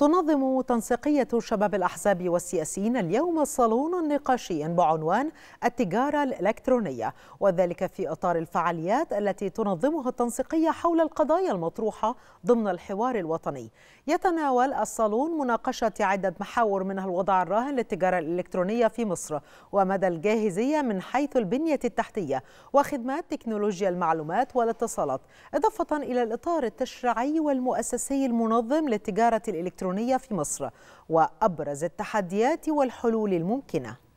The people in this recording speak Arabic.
تنظم تنسيقية شباب الأحزاب والسياسيين اليوم صالون نقاشي بعنوان التجارة الإلكترونية وذلك في إطار الفعاليات التي تنظمها التنسيقية حول القضايا المطروحة ضمن الحوار الوطني يتناول الصالون مناقشة عدة محاور منها الوضع الراهن للتجارة الإلكترونية في مصر ومدى الجاهزية من حيث البنية التحتية وخدمات تكنولوجيا المعلومات والاتصالات إضافة إلى الإطار التشريعي والمؤسسي المنظم للتجارة الإلكترونية الإلكترونية في مصر وأبرز التحديات والحلول الممكنة